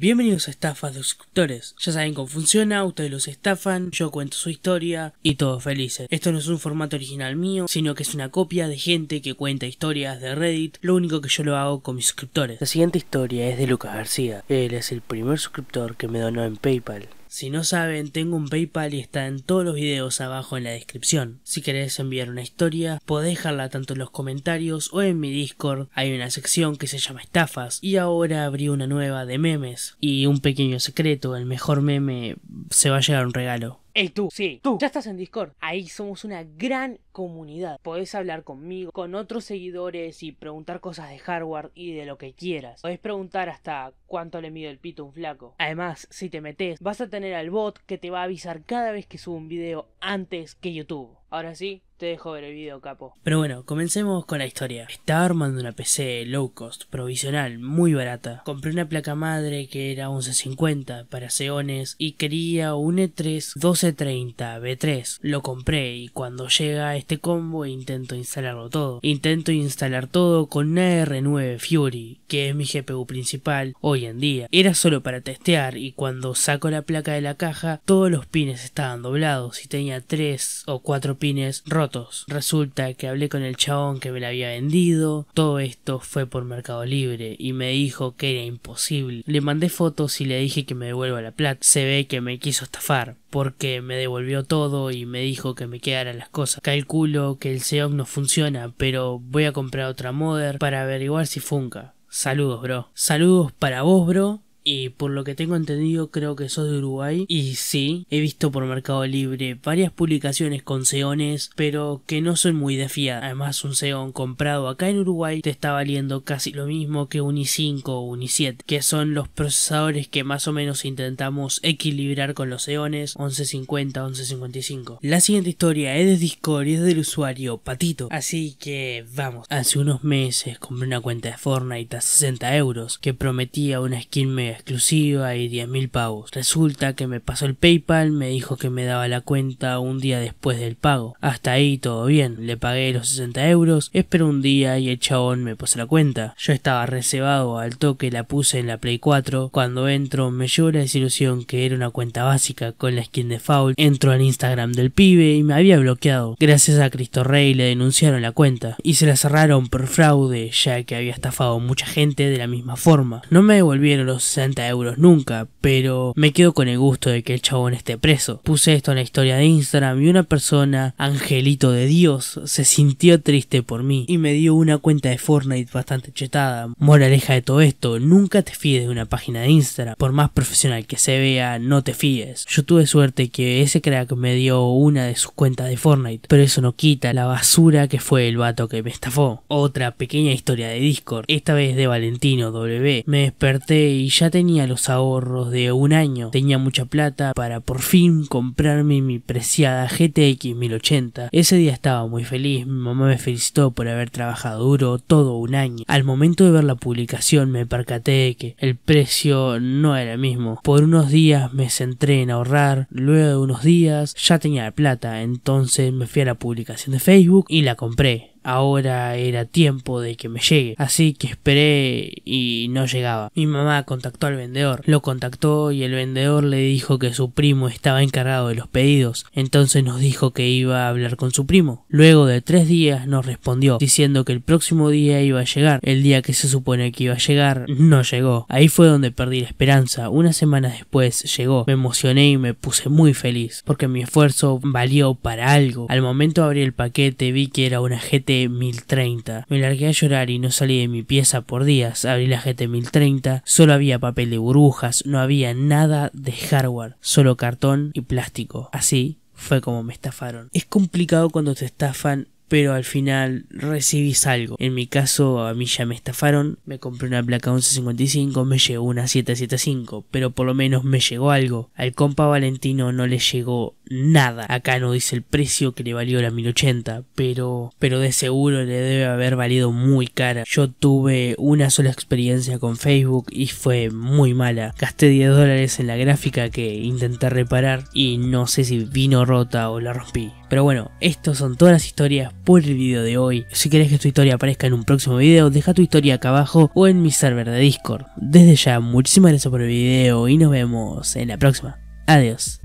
Bienvenidos a Estafas de Suscriptores. Ya saben cómo funciona, ustedes los estafan, yo cuento su historia y todos felices. Esto no es un formato original mío, sino que es una copia de gente que cuenta historias de Reddit, lo único que yo lo hago con mis suscriptores. La siguiente historia es de Lucas García. Él es el primer suscriptor que me donó en PayPal. Si no saben, tengo un PayPal y está en todos los videos abajo en la descripción. Si querés enviar una historia, podés dejarla tanto en los comentarios o en mi Discord. Hay una sección que se llama estafas y ahora abrí una nueva de memes. Y un pequeño secreto, el mejor meme se va a llegar un regalo el tú, sí, tú, ya estás en Discord. Ahí somos una gran comunidad. Podés hablar conmigo, con otros seguidores y preguntar cosas de hardware y de lo que quieras. Podés preguntar hasta cuánto le mide el pito un flaco. Además, si te metes, vas a tener al bot que te va a avisar cada vez que subo un video antes que YouTube. Ahora sí, te dejo ver el video, capo. Pero bueno, comencemos con la historia. Estaba armando una PC low cost, provisional, muy barata. Compré una placa madre que era 1150 para seones y quería un E3 1230 B3. Lo compré y cuando llega este combo intento instalarlo todo. Intento instalar todo con una R9 Fury, que es mi GPU principal hoy en día. Era solo para testear y cuando saco la placa de la caja, todos los pines estaban doblados y tres o cuatro pines rotos. Resulta que hablé con el chabón que me la había vendido. Todo esto fue por Mercado Libre y me dijo que era imposible. Le mandé fotos y le dije que me devuelva la plata. Se ve que me quiso estafar porque me devolvió todo y me dijo que me quedaran las cosas. Calculo que el Xeon no funciona, pero voy a comprar otra modder para averiguar si funca. Saludos, bro. Saludos para vos, bro y por lo que tengo entendido, creo que sos de Uruguay. Y sí, he visto por Mercado Libre varias publicaciones con seones, pero que no son muy de fiar. Además, un seón comprado acá en Uruguay te está valiendo casi lo mismo que un i5 o un i7, que son los procesadores que más o menos intentamos equilibrar con los seones 1150, 1155. La siguiente historia es de Discord y es del usuario Patito. Así que vamos. Hace unos meses compré una cuenta de Fortnite a 60 euros que prometía una skin mega exclusiva y 10.000 mil pagos. Resulta que me pasó el PayPal, me dijo que me daba la cuenta un día después del pago. Hasta ahí todo bien, le pagué los 60 euros, espero un día y el chabón me puso la cuenta. Yo estaba reservado al toque, la puse en la Play 4. Cuando entro me llegó la desilusión que era una cuenta básica con la skin de Foul. Entro al Instagram del pibe y me había bloqueado. Gracias a Cristo Rey le denunciaron la cuenta y se la cerraron por fraude ya que había estafado mucha gente de la misma forma. No me devolvieron los 60 euros nunca, pero me quedo con el gusto de que el chabón esté preso. Puse esto en la historia de Instagram y una persona, angelito de Dios, se sintió triste por mí y me dio una cuenta de Fortnite bastante chetada. Moraleja de todo esto, nunca te fíes de una página de Instagram, por más profesional que se vea, no te fíes. Yo tuve suerte que ese crack me dio una de sus cuentas de Fortnite, pero eso no quita la basura que fue el vato que me estafó. Otra pequeña historia de Discord, esta vez de Valentino W. Me desperté y ya tenía los ahorros de un año, tenía mucha plata para por fin comprarme mi preciada GTX 1080. Ese día estaba muy feliz, mi mamá me felicitó por haber trabajado duro todo un año. Al momento de ver la publicación me percaté que el precio no era el mismo. Por unos días me centré en ahorrar, luego de unos días ya tenía la plata, entonces me fui a la publicación de Facebook y la compré ahora era tiempo de que me llegue. Así que esperé y no llegaba. Mi mamá contactó al vendedor, lo contactó y el vendedor le dijo que su primo estaba encargado de los pedidos. Entonces nos dijo que iba a hablar con su primo. Luego de tres días nos respondió diciendo que el próximo día iba a llegar. El día que se supone que iba a llegar no llegó. Ahí fue donde perdí la esperanza. Una semana después llegó. Me emocioné y me puse muy feliz porque mi esfuerzo valió para algo. Al momento de abrir el paquete vi que era una GT 1030 Me largué a llorar y no salí de mi pieza por días. Abrí la GT1030, solo había papel de burbujas, no había nada de hardware, solo cartón y plástico. Así fue como me estafaron. Es complicado cuando te estafan pero al final recibís algo. En mi caso, a mí ya me estafaron, me compré una placa 1155, me llegó una 775, pero por lo menos me llegó algo. Al compa Valentino no le llegó nada. Acá no dice el precio que le valió la 1080, pero, pero de seguro le debe haber valido muy cara. Yo tuve una sola experiencia con Facebook y fue muy mala. Gasté 10 dólares en la gráfica que intenté reparar y no sé si vino rota o la rompí. Pero bueno, estas son todas las historias por el video de hoy. Si querés que tu historia aparezca en un próximo video, deja tu historia acá abajo o en mi server de Discord. Desde ya, muchísimas gracias por el video y nos vemos en la próxima. Adiós.